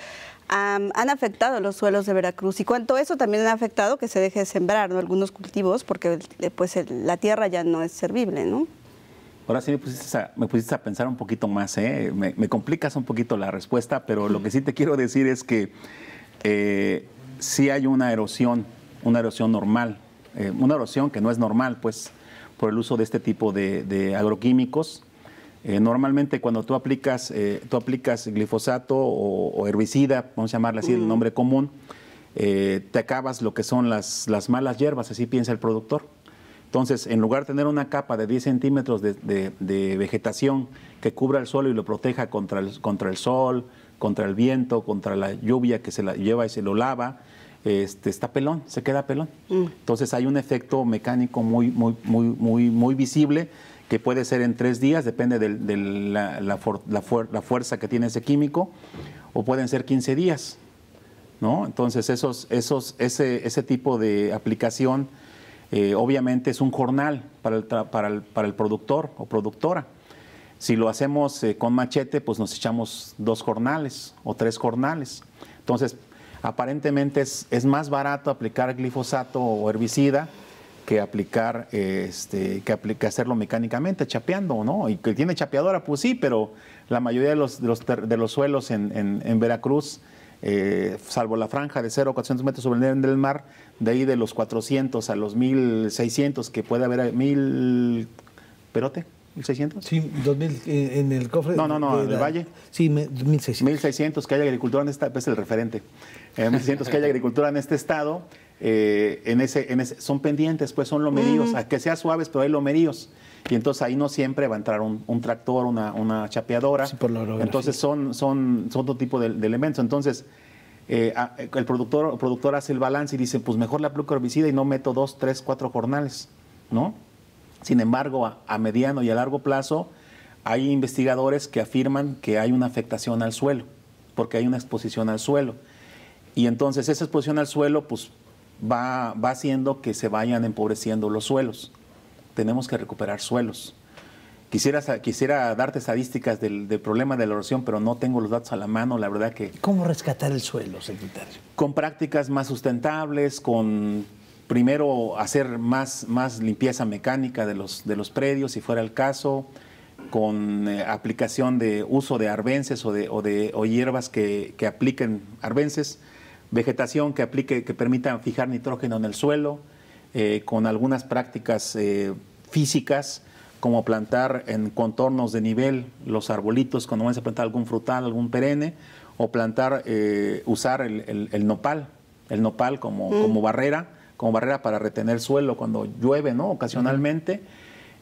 han afectado los suelos de Veracruz y cuánto eso también ha afectado que se deje de sembrar algunos cultivos porque pues, la tierra ya no es servible, ¿no? Ahora sí me pusiste a, pensar un poquito más, ¿eh? me, complicas un poquito la respuesta, pero lo que sí te quiero decir es que si eh, sí hay una erosión, una erosión normal, eh, una erosión que no es normal, pues, por el uso de este tipo de, agroquímicos. normalmente cuando tú aplicas, tú aplicas glifosato o, herbicida, vamos a llamarle así el nombre común, te acabas lo que son las malas hierbas, así piensa el productor entonces, en lugar de tener una capa de 10 centímetros de, vegetación que cubra el suelo y lo proteja contra el, contra el sol, contra el viento, contra la lluvia que se la lleva y se lo lava, este, está pelón, se queda pelón. Mm. Entonces hay un efecto mecánico muy, muy, muy, muy, visible que puede ser en tres días, depende de, la, fuerza que tiene ese químico, o pueden ser 15 días. ¿no? Entonces esos, esos, ese, ese tipo de aplicación eh, obviamente es un jornal para el, productor o productora. Si lo hacemos eh, con machete, pues nos echamos dos jornales o tres jornales. Entonces, aparentemente es, más barato aplicar glifosato o herbicida que aplicar, eh, este, que, hacerlo mecánicamente, chapeando, ¿no? Y que tiene chapeadora, pues sí, pero la mayoría de los, suelos en Veracruz eh, salvo la franja de 0 a 400 metros sobre el nivel del mar, de ahí de los 400 a los 1600, que puede haber 1000 perote. 1600? Sí, 2000 eh, en el cofre. No, no, no, en el valle. Sí, 1600. 1600 que haya agricultura en esta, es el referente. Eh, 1600 que haya agricultura en este estado. Eh, en, ese, en son pendientes, pues son lomeríos, uh a que sean suaves, pero hay lomeríos y entonces ahí no siempre va a entrar un, tractor, una, chapeadora. entonces son, son, son otro tipo de, elementos. Entonces, eh, el productor, productor hace el balance y dice, pues mejor la pluca herbicida y no meto dos, tres, cuatro jornales, ¿no? Sin embargo, a, mediano y a largo plazo, hay investigadores que afirman que hay una afectación al suelo, porque hay una exposición al suelo. Y entonces esa exposición al suelo, pues va haciendo que se vayan empobreciendo los suelos tenemos que recuperar suelos. Quisiera, quisiera darte estadísticas del, problema de la erosión, pero no tengo los datos a la mano, la verdad que... ¿Cómo rescatar el suelo, secretario? Con prácticas más sustentables, con primero hacer más, más limpieza mecánica de los, de los predios, si fuera el caso, con eh, aplicación de uso de arbences o de, o hierbas que, que, apliquen arbences, vegetación que aplique, que permita fijar nitrógeno en el suelo, eh, con algunas prácticas eh, físicas, como plantar en contornos de nivel los arbolitos cuando van a plantar algún frutal, algún perenne, o plantar, eh, usar el, el, nopal, el nopal como, mm. como barrera, como barrera para retener suelo cuando llueve, ¿no? Ocasionalmente.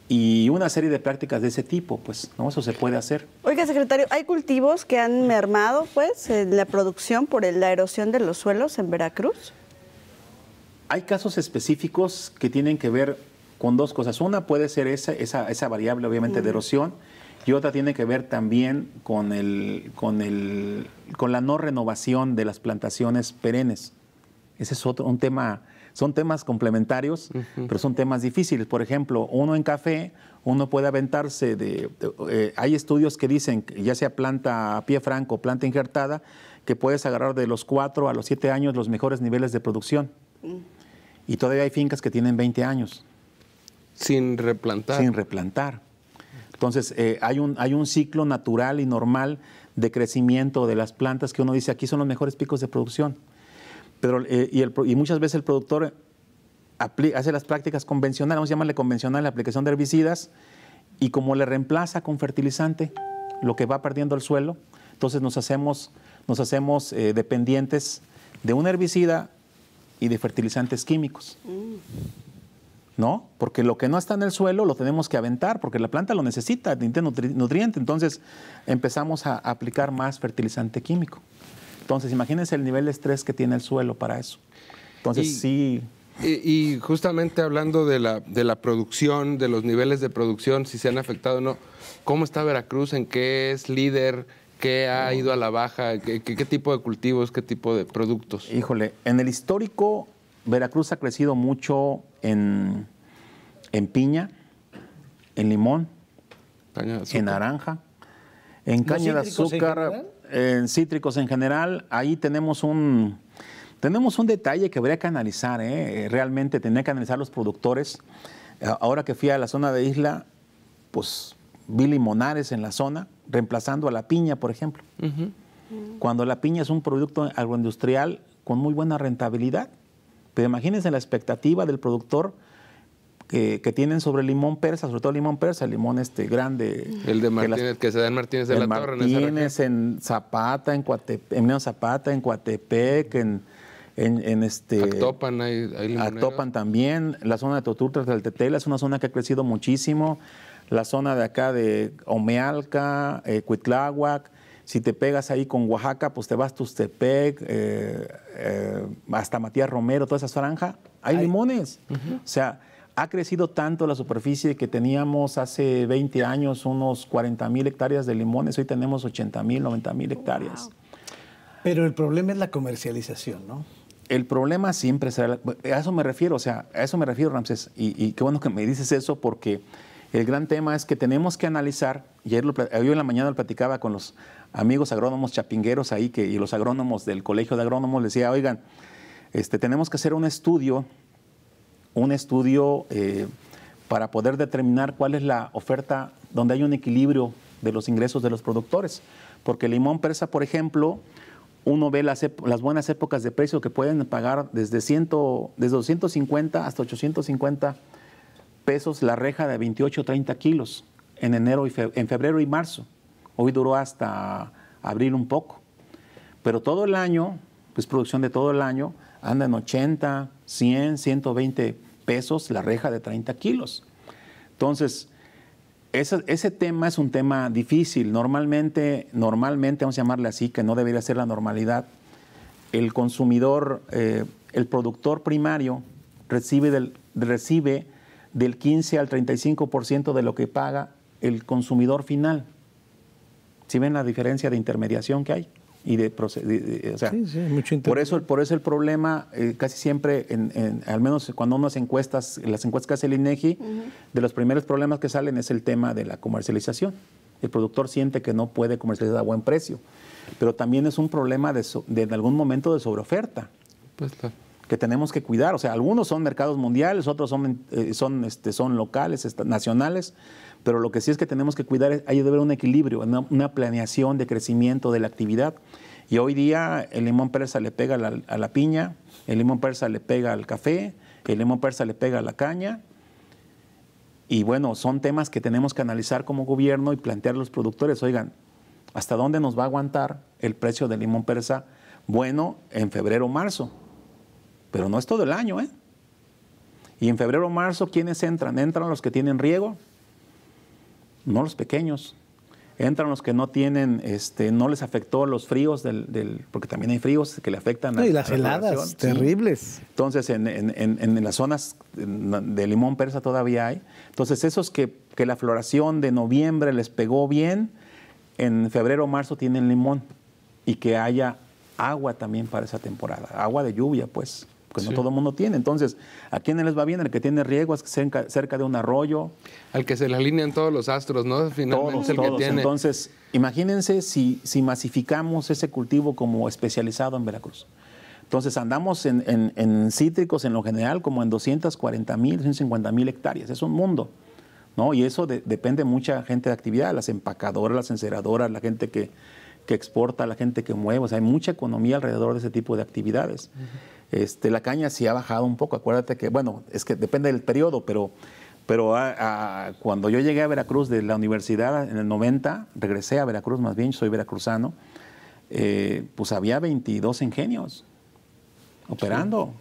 y una serie de prácticas de ese tipo, pues, ¿no? Eso se puede hacer. Oiga, secretario, ¿hay cultivos que han mermado, pues, la producción por la erosión de los suelos en Veracruz? hay casos específicos que tienen que ver con dos cosas. Una puede ser esa, variable, obviamente, de erosión y otra tiene que ver también con, el, con, el, con la no renovación de las plantaciones perennes. Ese es otro un tema, son temas complementarios, pero son temas difíciles. Por ejemplo, uno en café, uno puede aventarse de, eh, hay estudios que dicen, ya sea planta a pie franco, planta injertada, que puedes agarrar de los 4 a los siete años los mejores niveles de producción. Mm. Y todavía hay fincas que tienen 20 años. Sin replantar. Sin replantar. Entonces, eh, hay, un, hay un ciclo natural y normal de crecimiento de las plantas que uno dice, aquí son los mejores picos de producción. Pero, eh, y, muchas veces el productor hace las prácticas convencionales, vamos a llamarle convencional, la aplicación de herbicidas, y como le reemplaza con fertilizante lo que va perdiendo el suelo, entonces nos hacemos, nos hacemos eh, dependientes de un herbicida y de fertilizantes químicos. Mm. ¿No? Porque lo que no está en el suelo lo tenemos que aventar, porque la planta lo necesita, nutriente. Entonces empezamos a aplicar más fertilizante químico. Entonces, imagínense el nivel de estrés que tiene el suelo para eso. Entonces, sí. Y, justamente hablando de la, de la producción, de los niveles de producción, si se han afectado o no, ¿cómo está Veracruz? ¿En qué es líder? ¿Qué ha ido a la baja? ¿Qué, tipo de cultivos, qué tipo de productos? Híjole, en el histórico, Veracruz ha crecido mucho en, piña, en limón, en naranja, en caña de azúcar, en, cítricos en general. Ahí tenemos un, tenemos un detalle que habría que analizar, ¿eh? realmente tendría que analizar los productores. Ahora que fui a la zona de isla, pues Billy Monares en la zona, reemplazando a la piña, por ejemplo. Cuando la piña es un producto agroindustrial con muy buena rentabilidad. Pero imagínense la expectativa del productor que, tienen sobre limón persa, sobre todo limón persa, el limón este grande. El de Martínez, que, se da en Martínez de la Torre. En, en Zapata, en Cuatepec, en Zapata, en Coatepec, en, este. Actopan, hay, hay Actopan también. La zona de del Tetela es una zona que ha crecido muchísimo la zona de acá de Omealca, eh, Cuitláhuac. Si te pegas ahí con Oaxaca, pues te vas a Tustepec, eh, eh, hasta Matías Romero, toda esa naranja Hay, limones. O sea, ha crecido tanto la superficie que teníamos hace 20 años unos 40 mil hectáreas de limones, hoy tenemos 80 mil, 90 mil hectáreas. Pero el problema es la comercialización, ¿no? El problema siempre será, a eso me refiero, o sea, a eso me refiero, Ramses, y qué bueno que me dices eso porque el gran tema es que tenemos que analizar, y ayer, en la mañana lo platicaba con los amigos agrónomos chapingueros ahí que, y los agrónomos del Colegio de Agrónomos, les decía, oigan, este, tenemos que hacer un estudio, un estudio eh, para poder determinar cuál es la oferta donde hay un equilibrio de los ingresos de los productores. Porque el limón persa, por ejemplo, uno ve las, buenas épocas de precio que pueden pagar desde, desde 250 hasta 850 pesos la reja de 28 30 kilos en enero y en febrero y marzo. Hoy duró hasta abril un poco. Pero todo el año, pues producción de todo el año, anda en 80, 100, 120 pesos la reja de 30 kilos. Entonces, ese, ese, tema es un tema difícil. Normalmente, normalmente, vamos a llamarle así, que no debería ser la normalidad, el consumidor, eh, el productor primario recibe, del, recibe del 15 al 35% de lo que paga el consumidor final. ¿Sí ven la diferencia de intermediación que hay? Y de, sí, sí, mucho por eso por eso el problema eh, casi siempre en, al menos cuando hace encuestas las encuestas que hace el INEGI e de los primeros problemas que salen es el tema de la comercialización el productor siente que no puede comercializar a buen precio pero también es un problema de, en algún momento de sobreoferta pues claro que tenemos que cuidar. O sea, algunos son mercados mundiales, otros son, eh, son, este, son locales, nacionales, pero lo que sí es que tenemos que cuidar, es, hay que haber un equilibrio, una, planeación de crecimiento de la actividad. Y hoy día el limón persa le pega a la, a la piña, el limón persa le pega al café, el limón persa le pega a la caña, y bueno, son temas que tenemos que analizar como gobierno y plantear a los productores, oigan, ¿hasta dónde nos va a aguantar el precio del limón persa bueno en febrero o marzo? Pero no es todo el año, ¿eh? Y en febrero o marzo, ¿quiénes entran? Entran los que tienen riego, no los pequeños. Entran los que no tienen, este, no les afectó los fríos del, del porque también hay fríos que le afectan. a y las heladas terribles. Entonces, en, en, las zonas de limón persa todavía hay. Entonces, esos que, que la floración de noviembre les pegó bien, en febrero o marzo tienen limón y que haya agua también para esa temporada, agua de lluvia, pues que no todo el mundo tiene. Entonces, ¿a quién les va bien? el que tiene riego cerca de un arroyo. Al que se le alinean todos los astros, ¿no? Finalmente el que tiene. Entonces, imagínense si, masificamos ese cultivo como especializado en Veracruz. Entonces andamos en, cítricos en lo general como en 240 mil, mil hectáreas. Es un mundo. ¿no? Y eso de, depende mucha gente de actividad, las empacadoras, las enceradoras, la gente que, exporta, la gente que mueve. O sea, hay mucha economía alrededor de ese tipo de actividades. Este, la caña sí ha bajado un poco, acuérdate que, bueno, es que depende del periodo, pero, pero cuando yo llegué a Veracruz de la universidad en el 90, regresé a Veracruz más bien, soy veracruzano, eh, pues había 22 ingenios operando,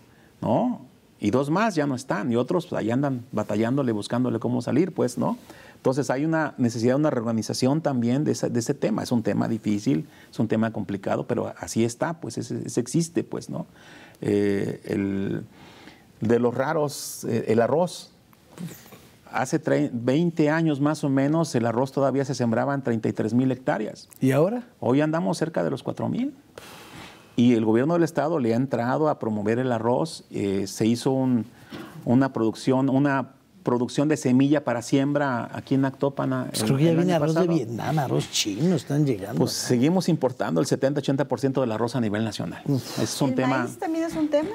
¿no? Y dos más ya no están, y otros pues, ahí andan batallándole, buscándole cómo salir, pues, ¿no? Entonces hay una necesidad de una reorganización también de ese, tema. Es un tema difícil, es un tema complicado, pero así está, pues existe, pues, ¿no? Eh, de los raros, eh, el arroz. Hace 20 años más o menos el arroz todavía se sembraba en 33 mil hectáreas. ¿Y ahora? Hoy andamos cerca de los 4 mil. Y el gobierno del estado le ha entrado a promover el arroz. Eh, se hizo una producción, una producción de semilla para siembra aquí en Actópana. Pues viene arroz de Vietnam, arroz chino, están llegando. Pues seguimos importando el 70-80% del arroz a nivel nacional. Es un ¿El tema. Maíz también es un tema?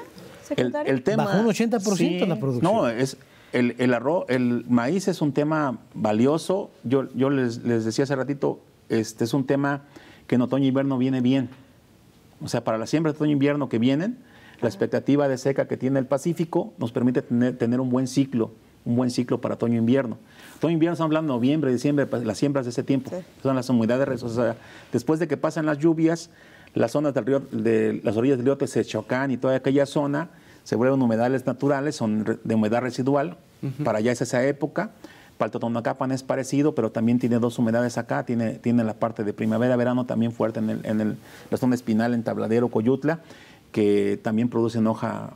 Secretario? El, un 80% la producción. No, es. El, arroz, el maíz es un tema valioso. Yo, les, decía hace ratito, este es un tema que en otoño e invierno viene bien. O sea, para la siembra de otoño e invierno que vienen, la expectativa de seca que tiene el Pacífico nos permite tener un buen ciclo un buen ciclo para otoño-invierno. E otoño-invierno e estamos hablando de noviembre, diciembre, pues, las siembras de ese tiempo. Son las humedades, o después de que pasan las lluvias, las zonas del río, de las orillas del río se chocan y toda aquella zona se vuelven humedales naturales, son de humedad residual, para allá es esa época. Paltotonacapan es parecido, pero también tiene dos humedades acá, tiene, tiene la parte de primavera-verano también fuerte en, el, en el, la zona espinal, en Tabladero, Coyutla, que también producen hoja,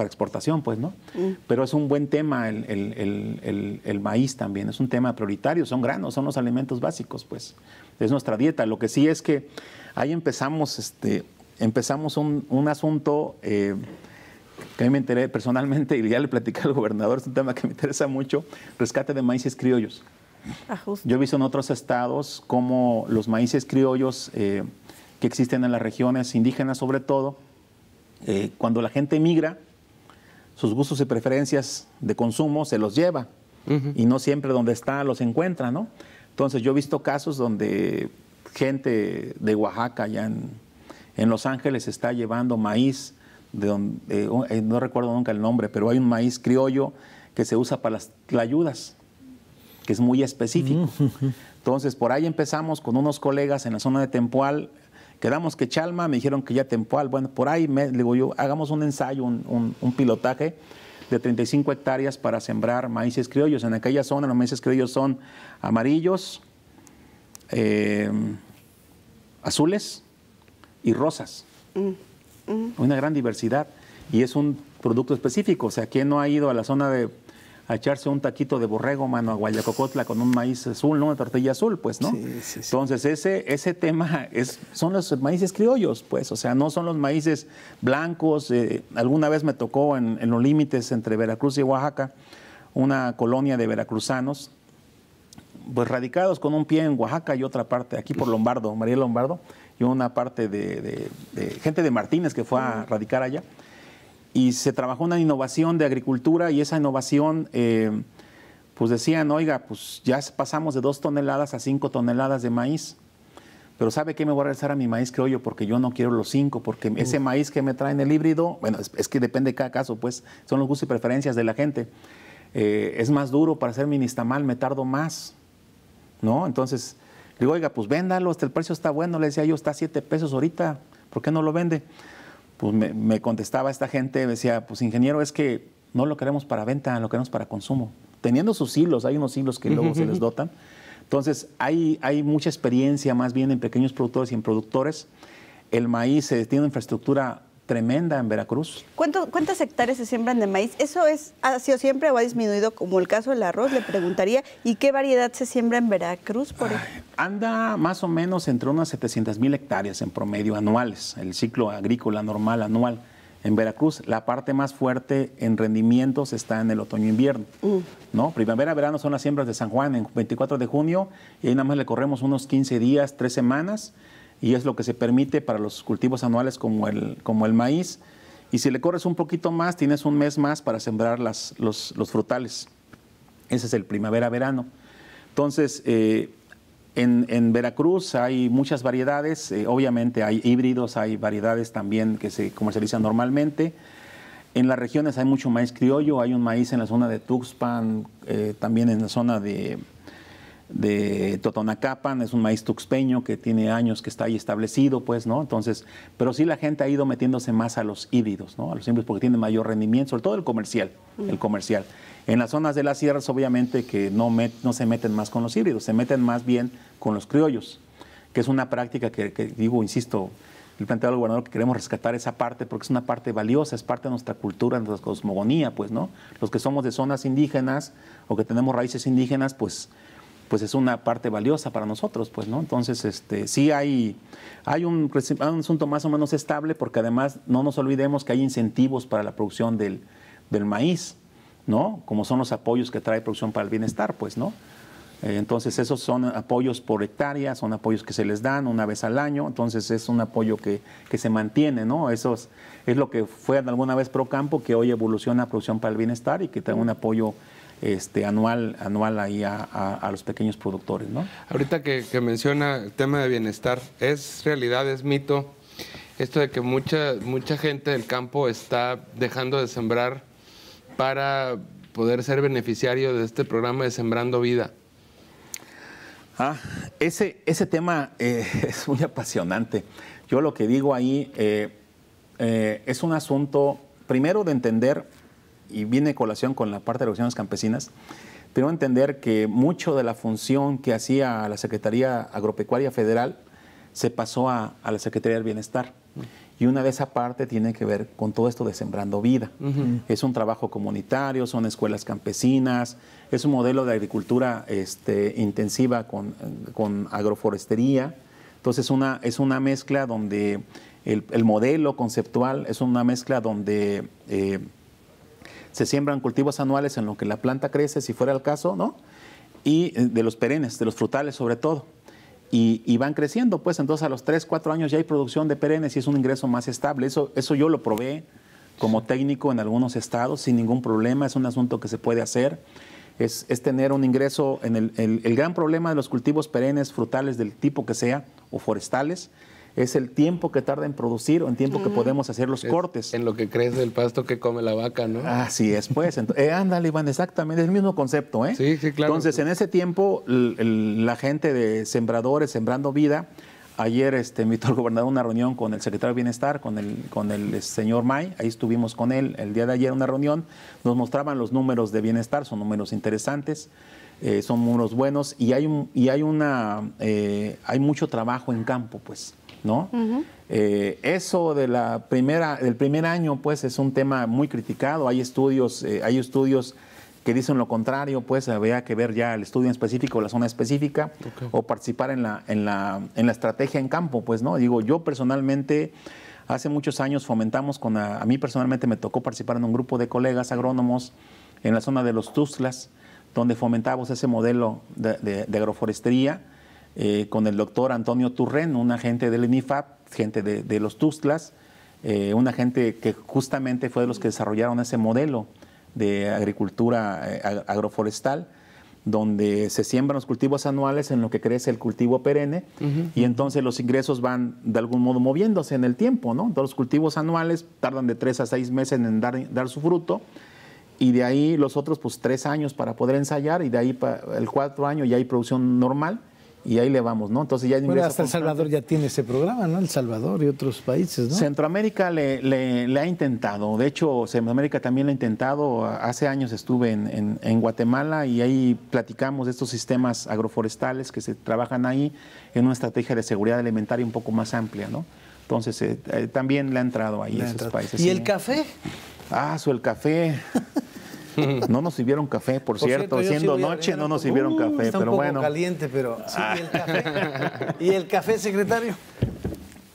para exportación, pues, ¿no? Mm. Pero es un buen tema el, maíz también, es un tema prioritario, son granos, son los alimentos básicos, pues, es nuestra dieta. Lo que sí es que ahí empezamos, este, empezamos un, asunto eh, que a mí me enteré personalmente y ya le platicé al gobernador, es un tema que me interesa mucho, rescate de maíces criollos. Ah, Yo he visto en otros estados cómo los maíces criollos eh, que existen en las regiones indígenas sobre todo, eh, cuando la gente migra, sus gustos y preferencias de consumo se los lleva y no siempre donde está los encuentra, ¿no? Entonces yo he visto casos donde gente de Oaxaca, allá en, Los Ángeles, está llevando maíz, de donde, eh, eh, no recuerdo nunca el nombre, pero hay un maíz criollo que se usa para las ayudas, que es muy específico. Mm. Entonces por ahí empezamos con unos colegas en la zona de Tempoal, Quedamos que Chalma, me dijeron que ya Tempoal, bueno, por ahí me, digo yo, hagamos un ensayo, un, pilotaje de 35 hectáreas para sembrar maíces criollos. En aquella zona los maíces criollos son amarillos, eh, azules y rosas. Mm, mm. Una gran diversidad y es un producto específico. O sea, ¿quién no ha ido a la zona de a echarse un taquito de borrego, mano, a Guayacocotla con un maíz azul, ¿no? Una tortilla azul, pues, ¿no? Entonces, ese, ese tema es, son los maíces criollos, pues, o sea, no son los maíces blancos. Eh, alguna vez me tocó en, los límites entre Veracruz y Oaxaca una colonia de veracruzanos, pues radicados con un pie en Oaxaca y otra parte, aquí por Lombardo, María Lombardo, y una parte de gente de Martínez que fue a radicar allá y se trabajó una innovación de agricultura y esa innovación, eh, pues decían, oiga, pues ya pasamos de dos toneladas a cinco toneladas de maíz. Pero ¿sabe qué? Me voy a regresar a mi maíz criollo porque yo no quiero los cinco, porque mm. ese maíz que me traen el híbrido, bueno, es, que depende de cada caso, pues son los gustos y preferencias de la gente. Eh, es más duro para hacer mi me tardo más, ¿no? Entonces, digo, oiga, pues véndalo, el precio está bueno, le decía yo, está a siete pesos ahorita, ¿por qué no lo vende? pues me, contestaba esta gente, decía, pues ingeniero, es que no lo queremos para venta, lo queremos para consumo. Teniendo sus hilos, hay unos hilos que luego se les dotan. Entonces, hay, hay mucha experiencia más bien en pequeños productores y en productores. El maíz se tiene una infraestructura tremenda en Veracruz. ¿Cuántas hectáreas se siembran de maíz? ¿Eso es, ha sido siempre o ha disminuido como el caso del arroz? Le preguntaría, ¿y qué variedad se siembra en Veracruz? Por Anda más o menos entre unas 700 mil hectáreas en promedio anuales, el ciclo agrícola normal anual. En Veracruz, la parte más fuerte en rendimientos está en el otoño-invierno. Mm. ¿no? Primavera, verano son las siembras de San Juan en 24 de junio y ahí nada más le corremos unos 15 días, 3 semanas y es lo que se permite para los cultivos anuales como el, como el maíz. Y si le corres un poquito más, tienes un mes más para sembrar las, los, frutales. Ese es el primavera-verano. Entonces, eh, en, Veracruz hay muchas variedades, eh, obviamente hay híbridos, hay variedades también que se comercializan normalmente. En las regiones hay mucho maíz criollo, hay un maíz en la zona de Tuxpan, eh, también en la zona de de Totonacapan, es un maíz tuxpeño que tiene años que está ahí establecido, pues, ¿no? Entonces, pero sí la gente ha ido metiéndose más a los híbridos, ¿no? A los híbridos porque tienen mayor rendimiento, sobre todo el comercial, el comercial. En las zonas de las sierras, obviamente, que no, no se meten más con los híbridos, se meten más bien con los criollos, que es una práctica que, digo, insisto, el planteado al gobernador que queremos rescatar esa parte porque es una parte valiosa, es parte de nuestra cultura, de nuestra cosmogonía, pues, ¿no? Los que somos de zonas indígenas o que tenemos raíces indígenas, pues pues es una parte valiosa para nosotros, pues, ¿no? Entonces, este, sí hay, hay un, asunto más o menos estable, porque además no nos olvidemos que hay incentivos para la producción del, maíz, ¿no? Como son los apoyos que trae producción para el bienestar, pues, ¿no? Eh, entonces, esos son apoyos por hectárea, son apoyos que se les dan una vez al año, entonces es un apoyo que, se mantiene, ¿no? Eso es, lo que fue alguna vez Procampo, que hoy evoluciona a producción para el bienestar y que trae un apoyo este, anual, anual ahí a, los pequeños productores. ¿no? Ahorita que, menciona el tema de bienestar, ¿es realidad, es mito esto de que mucha, mucha gente del campo está dejando de sembrar para poder ser beneficiario de este programa de Sembrando Vida? Ah, ese, ese tema eh, es muy apasionante. Yo lo que digo ahí eh, eh, es un asunto, primero, de entender y viene colación con la parte de opciones campesinas, tengo entender que mucho de la función que hacía la Secretaría Agropecuaria Federal se pasó a, la Secretaría del Bienestar. Y una de esa parte tiene que ver con todo esto de Sembrando Vida. Es un trabajo comunitario, son escuelas campesinas, es un modelo de agricultura este, intensiva con, con, agroforestería. Entonces una, es una mezcla donde el, modelo conceptual es una mezcla donde eh, se siembran cultivos anuales en lo que la planta crece, si fuera el caso, ¿no? Y eh, de los perennes, de los frutales sobre todo. Y, van creciendo, pues entonces a los 3, 4 años ya hay producción de perennes y es un ingreso más estable. Eso, yo lo probé como técnico en algunos estados sin ningún problema, es un asunto que se puede hacer. Es, tener un ingreso en el, el gran problema de los cultivos perennes, frutales del tipo que sea, o forestales, es el tiempo que tarda en producir o en tiempo que podemos hacer los cortes. En lo que crees del pasto que come la vaca, ¿no? Así es, pues. eh, ándale, Iván, exactamente, es el mismo concepto, ¿eh? Sí, sí, claro. Entonces, en ese tiempo, la gente de Sembradores, Sembrando Vida, ayer este, invitó al gobernador una reunión con el secretario de Bienestar, con el, con el eh, señor May, ahí estuvimos con él el día de ayer una reunión, nos mostraban los números de bienestar, son números interesantes. Eh, son números buenos y hay, un, y hay, una, eh, hay mucho trabajo en campo, pues. ¿no? Eh, eso de la primera, del primer año, pues, es un tema muy criticado. Hay estudios, eh, hay estudios que dicen lo contrario, pues habría que ver ya el estudio en específico, la zona específica, o participar en la, en, la, estrategia en campo, pues, ¿no? Digo, yo personalmente hace muchos años fomentamos con a, mí personalmente me tocó participar en un grupo de colegas agrónomos en la zona de los Tuzlas, donde fomentamos ese modelo de agroforestería eh, con el doctor Antonio Turren, un agente del INIFAP, gente de, los Tuxtlas, eh, un agente que justamente fue de los que desarrollaron ese modelo de agricultura eh, agroforestal, donde se siembran los cultivos anuales en lo que crece el cultivo perenne y entonces los ingresos van de algún modo moviéndose en el tiempo, ¿no? Entonces los cultivos anuales tardan de tres a seis meses en dar, dar su fruto y de ahí los otros pues tres años para poder ensayar y de ahí el cuatro año ya hay producción normal y ahí le vamos, ¿no? Entonces ya bueno, hasta El Salvador ya tiene ese programa, ¿no? El Salvador y otros países, ¿no? Centroamérica le, le, ha intentado, de hecho Centroamérica también lo ha intentado, hace años estuve en, Guatemala y ahí platicamos de estos sistemas agroforestales que se trabajan ahí en una estrategia de seguridad alimentaria un poco más amplia, ¿no? Entonces eh, eh, también le ha entrado ahí a esos países. ¿Y el café? Ah, su el café. No nos sirvieron café, por, cierto, siendo noche no nos sirvieron uh, café, está pero bueno. caliente, pero ah. sí, ¿y, el café? ¿Y el café, secretario?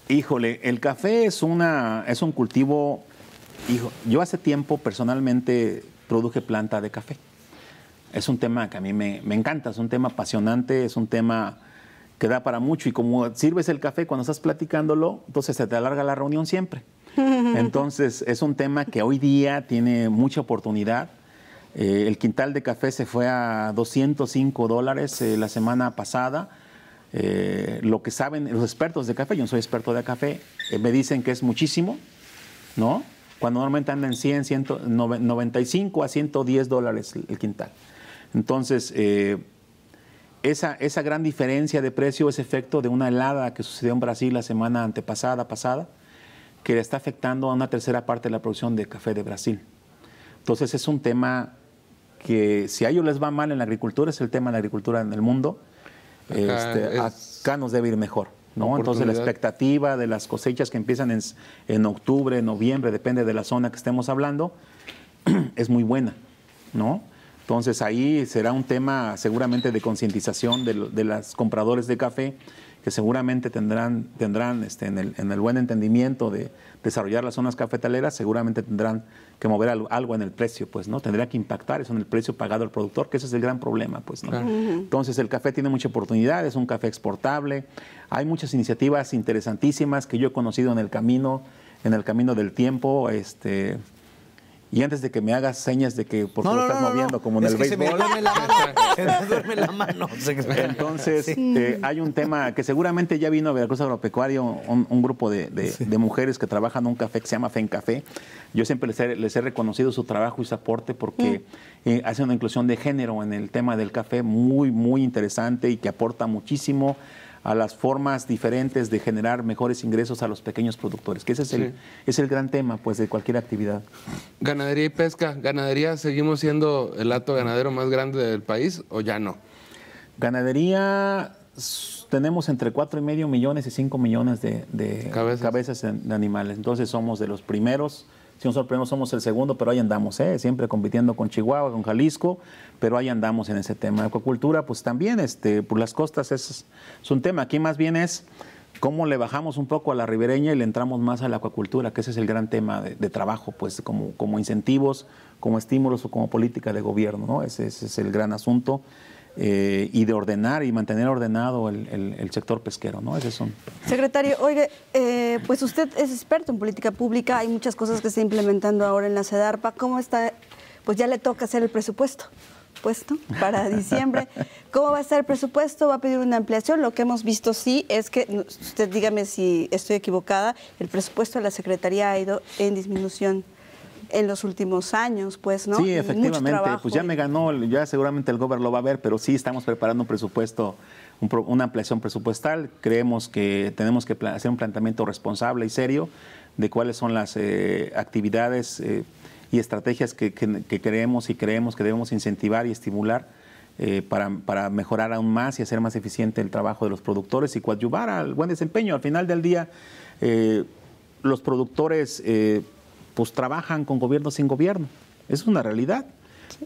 Híjole, el café es una es un cultivo hijo, yo hace tiempo personalmente produje planta de café. Es un tema que a mí me, me encanta, es un tema apasionante, es un tema que da para mucho y como sirves el café cuando estás platicándolo, entonces se te alarga la reunión siempre. Entonces es un tema que hoy día tiene mucha oportunidad eh, el quintal de café se fue a 205 dólares eh, la semana pasada. Eh, lo que saben los expertos de café, yo no soy experto de café, me dicen que es muchísimo, ¿no? Cuando normalmente andan en 100, 195 a 110 dólares el quintal. Entonces, esa, esa gran diferencia de precio es efecto de una helada que sucedió en Brasil la semana antepasada, pasada, que está afectando a una tercera parte de la producción de café de Brasil. Entonces, es un tema que si a ellos les va mal en la agricultura, es el tema de la agricultura en el mundo, este, acá, nos debe ir mejor. ¿no? Entonces la expectativa de las cosechas que empiezan en, en, octubre, noviembre, depende de la zona que estemos hablando, es muy buena. ¿no? Entonces ahí será un tema seguramente de concientización de, los compradores de café que seguramente tendrán, tendrán este, en, el, en el buen entendimiento de desarrollar las zonas cafetaleras, seguramente tendrán que mover algo en el precio, pues, ¿no? Tendría que impactar eso en el precio pagado al productor, que ese es el gran problema, pues, ¿no? Entonces, el café tiene mucha oportunidad, es un café exportable. Hay muchas iniciativas interesantísimas que yo he conocido en el camino, en el camino del tiempo, este y antes de que me hagas señas de que por no, lo estás moviendo como en el que Se me duerme la mano. se duerme la mano. Entonces, eh, hay un tema que seguramente ya vino a Veracruz Agropecuario, un, un grupo de, mujeres que trabajan en un café que se llama Fencafé. Yo siempre les he, reconocido su trabajo y su aporte porque mm. eh, hace una inclusión de género en el tema del café muy, muy interesante y que aporta muchísimo a las formas diferentes de generar mejores ingresos a los pequeños productores, que ese es el, es el gran tema pues, de cualquier actividad. Ganadería y pesca. ¿Ganadería seguimos siendo el acto ganadero más grande del país o ya no? Ganadería tenemos entre cuatro y medio millones y 5 millones de, cabezas de animales. Entonces somos de los primeros si nos sorprendemos, somos el segundo, pero ahí andamos, ¿eh? siempre compitiendo con Chihuahua, con Jalisco, pero ahí andamos en ese tema. de acuacultura, pues también, este, por las costas es, es un tema. Aquí más bien es cómo le bajamos un poco a la ribereña y le entramos más a la acuacultura, que ese es el gran tema de, trabajo, pues como, como incentivos, como estímulos o como política de gobierno, ¿no? ese es el gran asunto. Eh, y de ordenar y mantener ordenado el, el, sector pesquero, ¿no? es Secretario, oye, eh, pues usted es experto en política pública, hay muchas cosas que está implementando ahora en la CEDARPA. ¿Cómo está? Pues ya le toca hacer el presupuesto, puesto para diciembre. ¿Cómo va a estar el presupuesto? ¿Va a pedir una ampliación? Lo que hemos visto sí es que, usted dígame si estoy equivocada, el presupuesto de la Secretaría ha ido en disminución en los últimos años, pues, ¿no? Sí, efectivamente, pues ya me ganó, ya seguramente el gobierno lo va a ver, pero sí estamos preparando un presupuesto, una ampliación presupuestal, creemos que tenemos que hacer un planteamiento responsable y serio de cuáles son las eh, actividades eh, y estrategias que, creemos y creemos que debemos incentivar y estimular eh, para, para, mejorar aún más y hacer más eficiente el trabajo de los productores y coadyuvar al buen desempeño. Al final del día, los productores pues trabajan con gobierno sin gobierno. Es una realidad.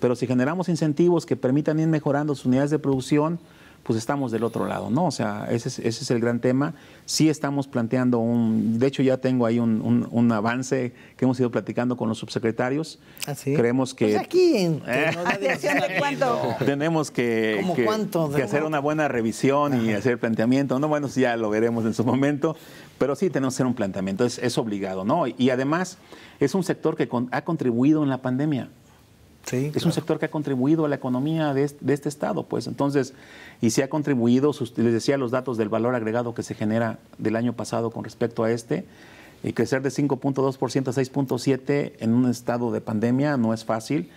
Pero si generamos incentivos que permitan ir mejorando sus unidades de producción, pues estamos del otro lado, ¿no? O sea, ese es, el gran tema. Sí estamos planteando un, de hecho ya tengo ahí un, avance que hemos ido platicando con los subsecretarios. Así. Creemos que... Pues aquí, cuánto? Tenemos que, que, hacer una buena revisión y hacer planteamiento. No, bueno, ya lo veremos en su momento, pero sí tenemos que hacer un planteamiento, es, es obligado, ¿no? Y, además es un sector que ha contribuido en la pandemia es un sector que ha contribuido a la economía de este, de este estado, pues entonces, y se ha contribuido, les decía los datos del valor agregado que se genera del año pasado con respecto a este, y eh, crecer de 5.2% a 6.7% en un estado de pandemia no es fácil.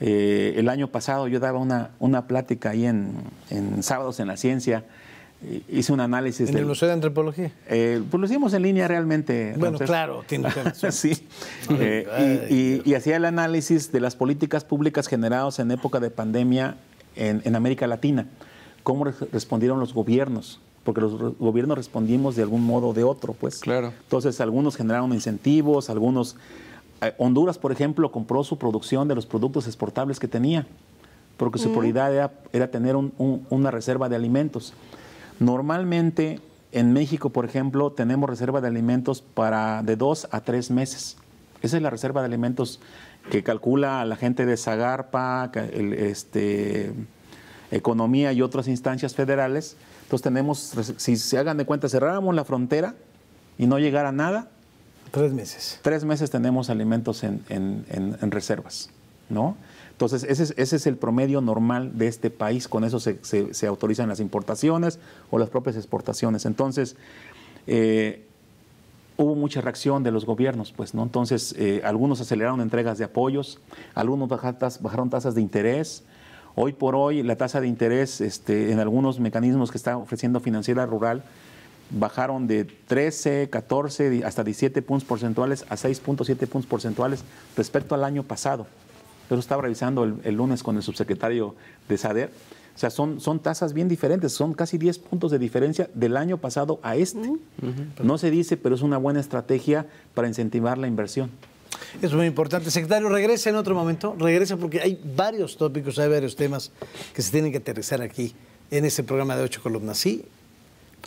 Eh, el año pasado yo daba una, plática ahí en, en Sábados en la Ciencia hice un análisis. ¿En el Museo de Antropología? Eh, pues lo hicimos en línea realmente. Bueno, claro, tiene que Sí. Eh, y, hacía el análisis de las políticas públicas generadas en época de pandemia en, América Latina. Cómo respondieron los gobiernos. Porque los gobiernos respondimos de algún modo o de otro, pues. Claro. Entonces, algunos generaron incentivos, algunos. Eh, Honduras, por ejemplo, compró su producción de los productos exportables que tenía, porque su prioridad era, tener una reserva de alimentos. Normalmente en México, por ejemplo, tenemos reserva de alimentos para de dos a tres meses. Esa es la reserva de alimentos que calcula la gente de Zagarpa, este, Economía y otras instancias federales. Entonces tenemos, si se hagan de cuenta, cerráramos la frontera y no llegara nada. Tres meses. Tres meses tenemos alimentos en, en reservas, ¿no? Entonces, ese es, el promedio normal de este país, con eso se, autorizan las importaciones o las propias exportaciones. Entonces, eh, hubo mucha reacción de los gobiernos, pues, ¿no? Entonces, eh, algunos aceleraron entregas de apoyos, algunos bajaron tasas de interés. Hoy por hoy, la tasa de interés este, en algunos mecanismos que está ofreciendo Financiera Rural bajaron de 13, 14, hasta 17 puntos porcentuales a 6.7 puntos porcentuales respecto al año pasado. Yo estaba revisando el, lunes con el subsecretario de SADER. O sea, son, son tasas bien diferentes, son casi 10 puntos de diferencia del año pasado a este. No se dice, pero es una buena estrategia para incentivar la inversión. Es muy importante. Secretario, regresa en otro momento, regresa porque hay varios tópicos, hay varios temas que se tienen que aterrizar aquí en este programa de ocho columnas. Sí,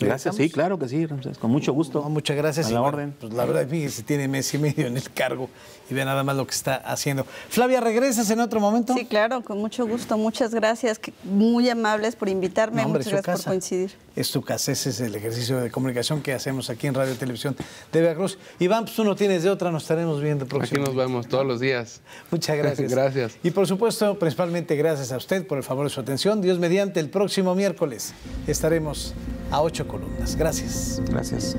Gracias, sí, claro que sí, con mucho gusto. muchas gracias. A la orden. Pues la verdad, fíjese, tiene mes y medio en el cargo y ve nada más lo que está haciendo. Flavia, ¿regresas en otro momento? Sí, claro, con mucho gusto. Muchas gracias, muy amables por invitarme, muchas gracias por coincidir. Es tu casa, ese es el ejercicio de comunicación que hacemos aquí en Radio Televisión de Veracruz. Iván, pues tú no tienes de otra, nos estaremos viendo Aquí nos vemos todos los días. Muchas gracias. gracias. Y por supuesto, principalmente gracias a usted por el favor de su atención. Dios mediante, el próximo miércoles estaremos a 8 columnas. Gracias. Gracias.